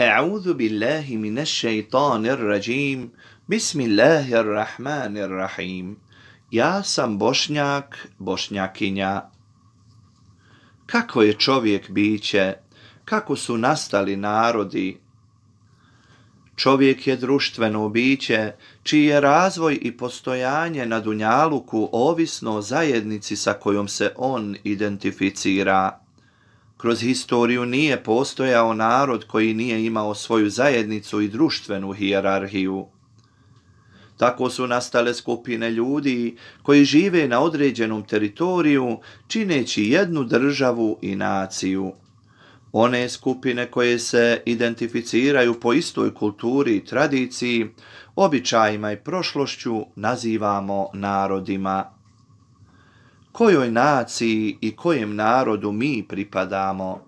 أعوذ بالله من الشيطان الرجيم بسم الله الرحمن الرحيم يا سم بوشنياك بوشنياكينيا Kako je čovjek biće? Kako su nastali narodi? Čovjek je društveno biće, čiji je razvoj i postojanje na Dunjaluku ovisno zajednici sa kojom se on identificira. Kroz historiju nije postojao narod koji nije imao svoju zajednicu i društvenu hijerarhiju. Tako su nastale skupine ljudi koji žive na određenom teritoriju čineći jednu državu i naciju. One skupine koje se identificiraju po istoj kulturi i tradiciji, običajima i prošlošću nazivamo narodima kojoj naciji i kojem narodu mi pripadamo.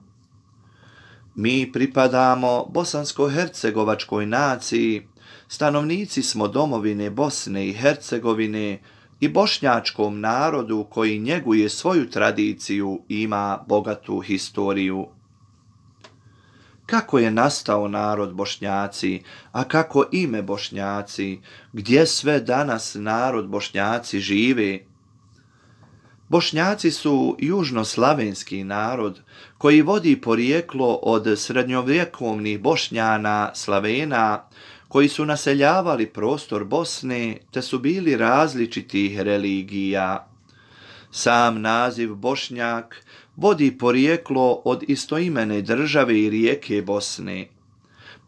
Mi pripadamo bosansko-hercegovačkoj naciji, stanovnici smo domovine Bosne i Hercegovine i bošnjačkom narodu koji njeguje svoju tradiciju i ima bogatu historiju. Kako je nastao narod bošnjaci, a kako ime bošnjaci, gdje sve danas narod bošnjaci živi, Bošnjaci su južnoslavenski narod koji vodi porijeklo od srednjovjekovnih Bošnjana, Slavena, koji su naseljavali prostor Bosne te su bili različitih religija. Sam naziv Bošnjak vodi porijeklo od istoimene države i rijeke Bosne.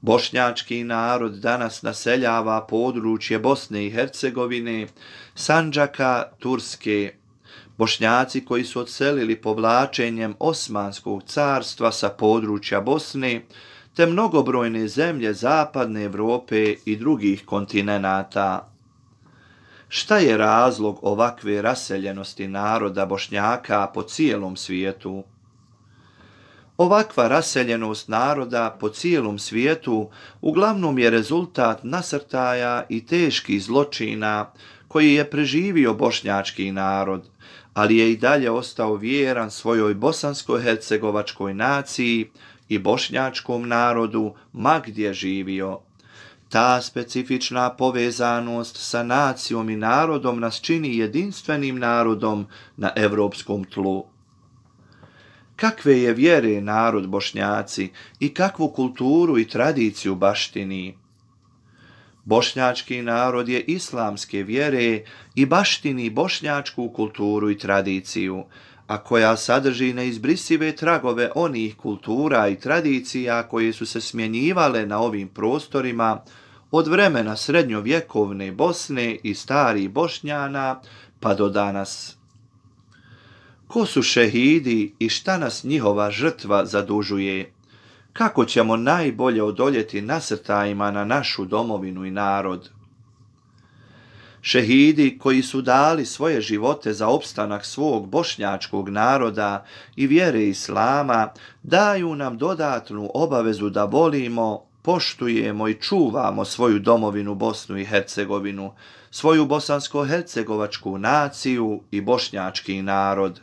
Bošnjački narod danas naseljava područje Bosne i Hercegovine, Sanđaka, Turske, Bosne. Bošnjaci koji su odselili povlačenjem Osmanskog carstva sa područja Bosne, te mnogobrojne zemlje zapadne Evrope i drugih kontinenata. Šta je razlog ovakve raseljenosti naroda Bošnjaka po cijelom svijetu? Ovakva raseljenost naroda po cijelom svijetu uglavnom je rezultat nasrtaja i teških zločina koji je preživio bošnjački narod, ali je i dalje ostao vjeran svojoj bosanskoj hercegovačkoj naciji i bošnjačkom narodu, ma gdje živio. Ta specifična povezanost sa nacijom i narodom nas čini jedinstvenim narodom na evropskom tlu. Kakve je vjere narod bošnjaci i kakvu kulturu i tradiciju baštini? Bošnjački narod je islamske vjere i baštini bošnjačku kulturu i tradiciju, a koja sadrži neizbrisive tragove onih kultura i tradicija koje su se smjenjivale na ovim prostorima od vremena srednjovjekovne Bosne i stari Bošnjana pa do danas. Ko su šehidi i šta nas njihova žrtva zadužuje? kako ćemo najbolje odoljeti nasrtajima na našu domovinu i narod. Šehidi koji su dali svoje živote za opstanak svog bošnjačkog naroda i vjere Islama daju nam dodatnu obavezu da volimo, poštujemo i čuvamo svoju domovinu Bosnu i Hercegovinu, svoju bosansko-hercegovačku naciju i bošnjački narod.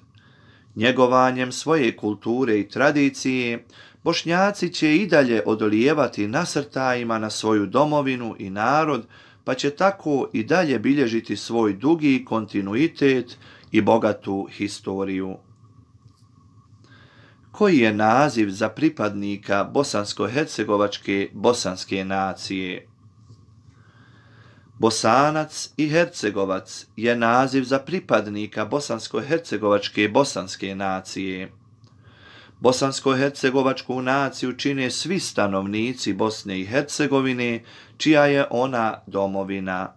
Njegovanjem svoje kulture i tradicije, bošnjaci će i dalje odolijevati nasrtajima na svoju domovinu i narod, pa će tako i dalje bilježiti svoj dugi kontinuitet i bogatu historiju. Koji je naziv za pripadnika bosansko-hercegovačke bosanske nacije? Bosanac i Hercegovac je naziv za pripadnika bosansko-hercegovačke bosanske nacije. Bosansko-hercegovačku naciju čine svi stanovnici Bosne i Hercegovine, čija je ona domovina.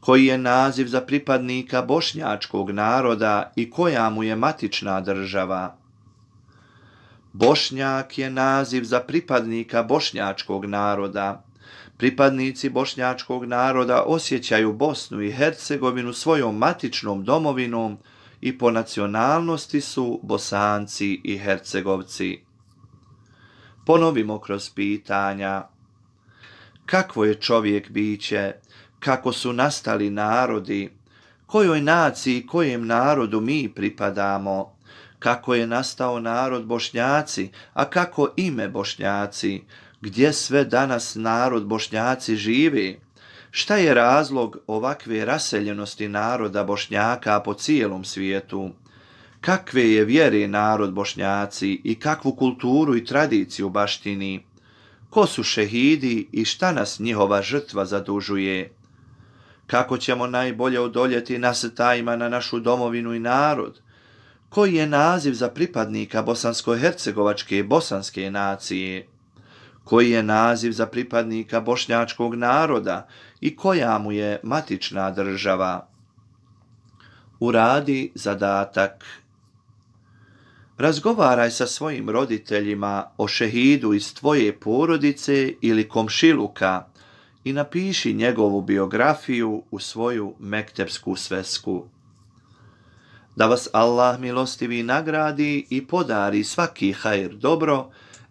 Koji je naziv za pripadnika bošnjačkog naroda i koja mu je matična država? Bošnjak je naziv za pripadnika bošnjačkog naroda – Pripadnici bošnjačkog naroda osjećaju Bosnu i Hercegovinu svojom matičnom domovinom i po nacionalnosti su bosanci i hercegovci. Ponovimo kroz pitanja. Kakvo je čovjek biće? Kako su nastali narodi? Kojoj naciji kojem narodu mi pripadamo? Kako je nastao narod bošnjaci, a kako ime bošnjaci? Kako je nastao narod bošnjaci? gdje sve danas narod bošnjaci živi? Šta je razlog ovakve raseljenosti naroda bošnjaka po cijelom svijetu? Kakve je vjere narod bošnjaci i kakvu kulturu i tradiciju baštini? Ko su šehidi i šta nas njihova žrtva zadužuje? Kako ćemo najbolje odoljeti nas tajima na našu domovinu i narod? Koji je naziv za pripadnika bosansko-hercegovačke i bosanske nacije? koji je naziv za pripadnika bošnjačkog naroda i koja mu je matična država. Uradi zadatak. Razgovaraj sa svojim roditeljima o šehidu iz tvoje porodice ili komšiluka i napiši njegovu biografiju u svoju mektepsku svesku. Da vas Allah milostivi nagradi i podari svaki hajr dobro,